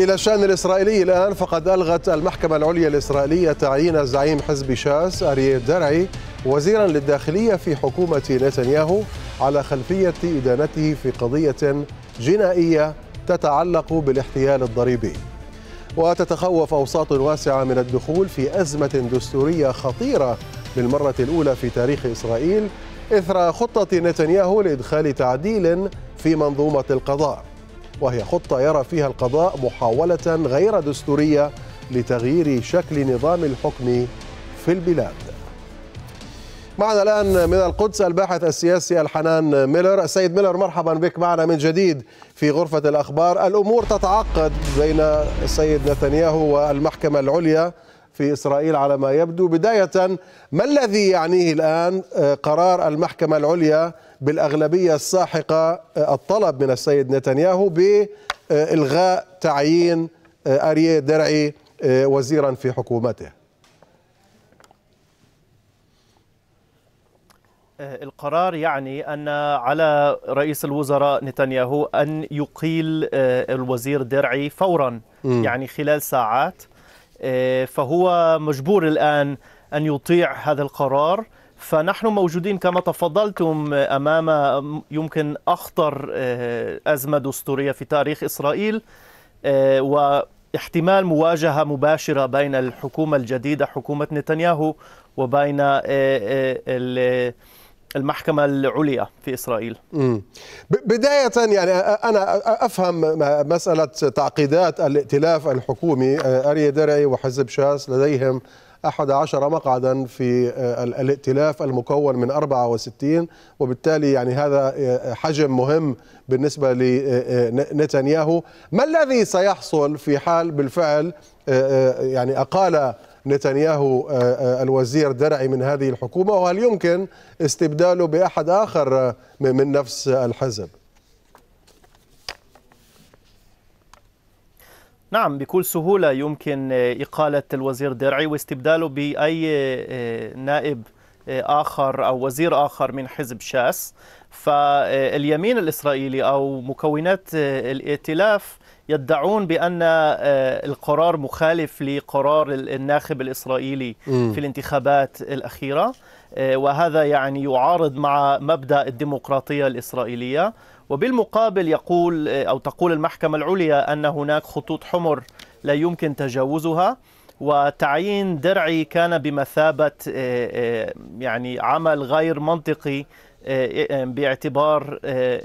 إلى الشأن الإسرائيلي الآن فقد ألغت المحكمة العليا الإسرائيلية تعيين زعيم حزب شاس أريه درعي وزيرا للداخلية في حكومة نتنياهو على خلفية إدانته في قضية جنائية تتعلق بالاحتيال الضريبي وتتخوف أوساط واسعة من الدخول في أزمة دستورية خطيرة للمرة الأولى في تاريخ إسرائيل إثر خطة نتنياهو لإدخال تعديل في منظومة القضاء وهي خطة يرى فيها القضاء محاولة غير دستورية لتغيير شكل نظام الحكم في البلاد معنا الآن من القدس الباحث السياسي الحنان ميلر السيد ميلر مرحبا بك معنا من جديد في غرفة الأخبار الأمور تتعقد بين السيد نتنياهو والمحكمة العليا في إسرائيل على ما يبدو بداية ما الذي يعنيه الآن آه، قرار المحكمة العليا بالأغلبية الساحقة آه، الطلب من السيد نتنياهو بإلغاء تعيين آه، أريه درعي وزيرا في حكومته القرار يعني أن على رئيس الوزراء نتنياهو أن يقيل الوزير درعي فورا م. يعني خلال ساعات آه، فهو مجبور الآن أن يطيع هذا القرار فنحن موجودين كما تفضلتم أمام يمكن أخطر آه، أزمة دستورية في تاريخ إسرائيل آه، واحتمال مواجهة مباشرة بين الحكومة الجديدة حكومة نتنياهو وبين المحكمة العليا في إسرائيل بداية يعني أنا أفهم مسألة تعقيدات الائتلاف الحكومي آه، أري درعي وحزب شاس لديهم 11 مقعدا في آه، الائتلاف المكون من 64 وبالتالي يعني هذا آه، حجم مهم بالنسبة لنتنياهو ما الذي سيحصل في حال بالفعل يعني أقال نتنياهو آه، آه، الوزير درعي من هذه الحكومة وهل يمكن استبداله بأحد آخر آه، من نفس الحزب نعم بكل سهولة يمكن إقالة الوزير درعي واستبداله بأي نائب آخر أو وزير آخر من حزب شاس فاليمين الإسرائيلي أو مكونات الائتلاف يدعون بأن آه، القرار مخالف لقرار الناخب الإسرائيلي في الانتخابات الأخيرة آه، وهذا يعني يعارض مع مبدأ الديمقراطية الإسرائيلية وبالمقابل يقول آه، أو تقول المحكمة العليا أن هناك خطوط حمر لا يمكن تجاوزها وتعيين درعي كان بمثابة يعني عمل غير منطقي آه، آه، باعتبار آه،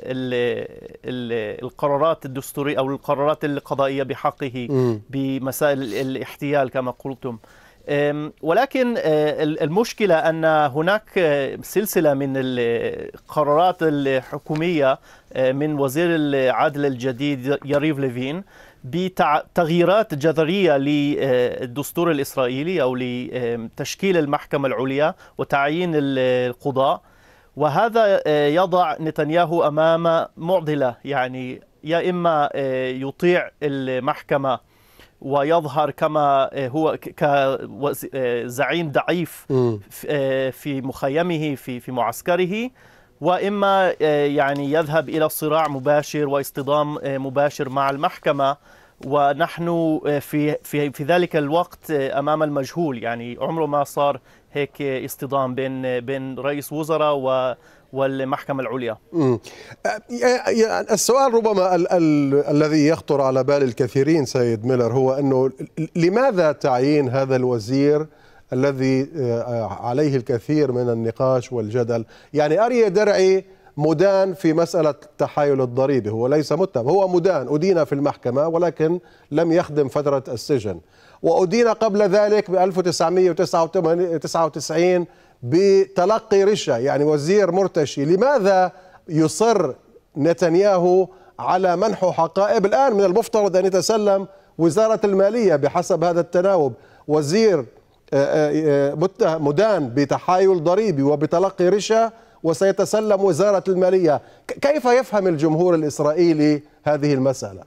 القرارات الدستورية أو القرارات القضائية بحقه بمسائل الاحتيال كما قلتم ولكن المشكلة أن هناك سلسلة من القرارات الحكومية من وزير العدل الجديد يريف ليفين بتغييرات جذرية للدستور الإسرائيلي أو لتشكيل المحكمة العليا وتعيين القضاء وهذا آه، يضع نتنياهو امام معضله يعني يا اما آه، يطيع المحكمه ويظهر كما آه، هو كزعيم ضعيف في مخيمه في في معسكره واما يعني يذهب الى صراع مباشر واصطدام مباشر مع المحكمه ونحن آه، في في في ذلك الوقت آه، امام المجهول يعني عمره ما صار هيك اصطدام بين بين رئيس وزراء و والمحكمة العليا آه، يعني السؤال ربما ال ال الذي يخطر على بال الكثيرين سيد ميلر هو أنه لماذا تعيين هذا الوزير الذي عليه الكثير من النقاش والجدل يعني أري درعي مدان في مسألة تحايل الضريبة هو ليس متهم هو مدان أدين في المحكمة ولكن لم يخدم فترة السجن وأدين قبل ذلك ب 1999 بتلقي رشا يعني وزير مرتشي لماذا يصر نتنياهو على منح حقائب الآن من المفترض أن يتسلم وزارة المالية بحسب هذا التناوب وزير آه، آه، آه، مدان بتحايل ضريبي وبتلقي رشا وسيتسلم وزارة المالية كيف يفهم الجمهور الإسرائيلي هذه المسألة؟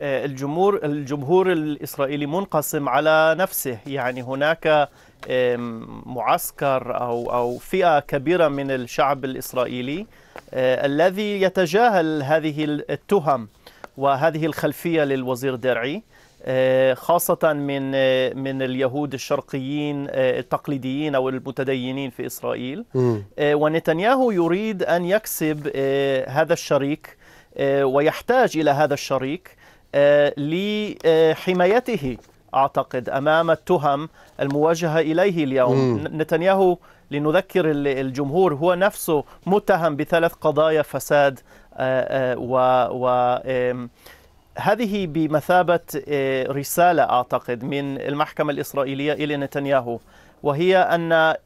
آه، الجمهور الجمهور الإسرائيلي منقسم على نفسه يعني هناك معسكر أو أو فئة كبيرة من الشعب الإسرائيلي آه، الذي يتجاهل هذه التهم وهذه الخلفية للوزير درعي آه، خاصة من آه، من اليهود الشرقيين آه، التقليديين أو المتدينين في إسرائيل ونتنياهو يريد أن يكسب هذا الشريك ويحتاج إلى هذا الشريك لحمايته أعتقد أمام التهم الموجهة إليه اليوم نتنياهو لنذكر الجمهور هو نفسه متهم بثلاث قضايا فساد و, و هذه بمثابة آه، رسالة أعتقد من المحكمة الإسرائيلية إلى نتنياهو وهي أن آه،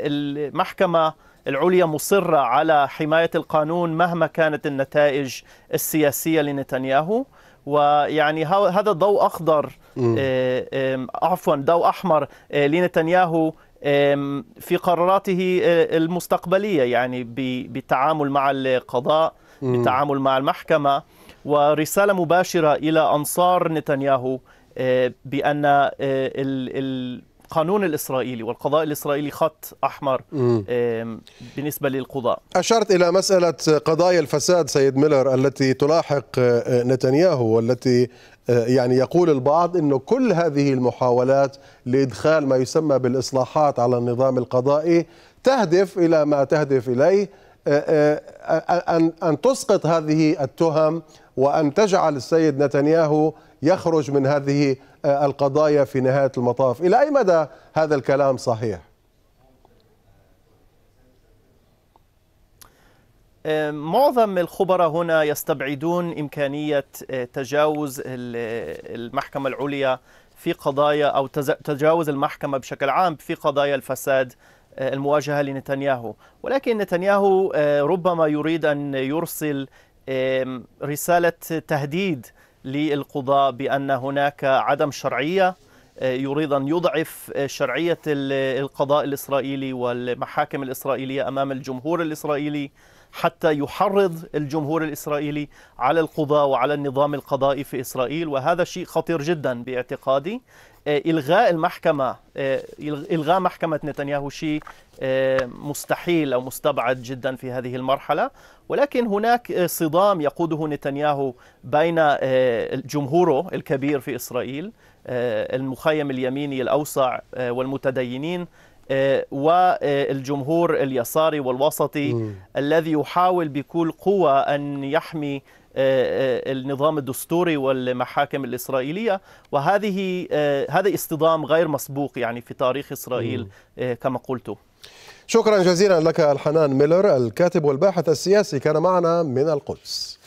المحكمة العليا مصرة على حماية القانون مهما كانت النتائج السياسية لنتنياهو ويعني هذا ضوء أخضر آه، عفوا ضوء أحمر لنتنياهو في قراراته المستقبلية يعني بالتعامل مع القضاء بالتعامل مع المحكمة ورسالة مباشرة إلى أنصار نتنياهو آه، بأن آه، القانون الإسرائيلي والقضاء الإسرائيلي خط أحمر بالنسبة للقضاء أشرت إلى مسألة قضايا الفساد سيد ميلر التي تلاحق آه، نتنياهو والتي يعني يقول البعض أنه كل هذه المحاولات لإدخال ما يسمى بالإصلاحات على النظام القضائي تهدف إلى ما تهدف إليه أن أن تسقط هذه التهم وأن تجعل السيد نتنياهو يخرج من هذه آه، القضايا في نهاية المطاف إلى أي مدى هذا الكلام صحيح؟ آه، معظم الخبراء هنا يستبعدون إمكانية آه، تجاوز المحكمة العليا في قضايا أو تجاوز المحكمة بشكل عام في قضايا الفساد المواجهة لنتنياهو ولكن نتنياهو ربما يريد أن يرسل رسالة تهديد للقضاء بأن هناك عدم شرعية يريد أن يضعف شرعية القضاء الإسرائيلي والمحاكم الإسرائيلية أمام الجمهور الإسرائيلي حتى يحرض الجمهور الإسرائيلي على القضاء وعلى النظام القضائي في إسرائيل وهذا شيء خطير جدا باعتقادي آه، الغاء المحكمه آه، الغاء محكمه نتنياهو شيء آه، مستحيل او مستبعد جدا في هذه المرحله ولكن هناك صدام يقوده نتنياهو بين جمهوره الكبير في اسرائيل المخيم اليميني الاوسع والمتدينين والجمهور اليساري والوسطي م. الذي يحاول بكل قوه ان يحمي آه، آه، النظام الدستوري والمحاكم الإسرائيلية وهذه آه، هذا اصطدام غير مسبوق يعني في تاريخ إسرائيل كما قلت شكرا جزيلا لك الحنان ميلر الكاتب والباحث السياسي كان معنا من القدس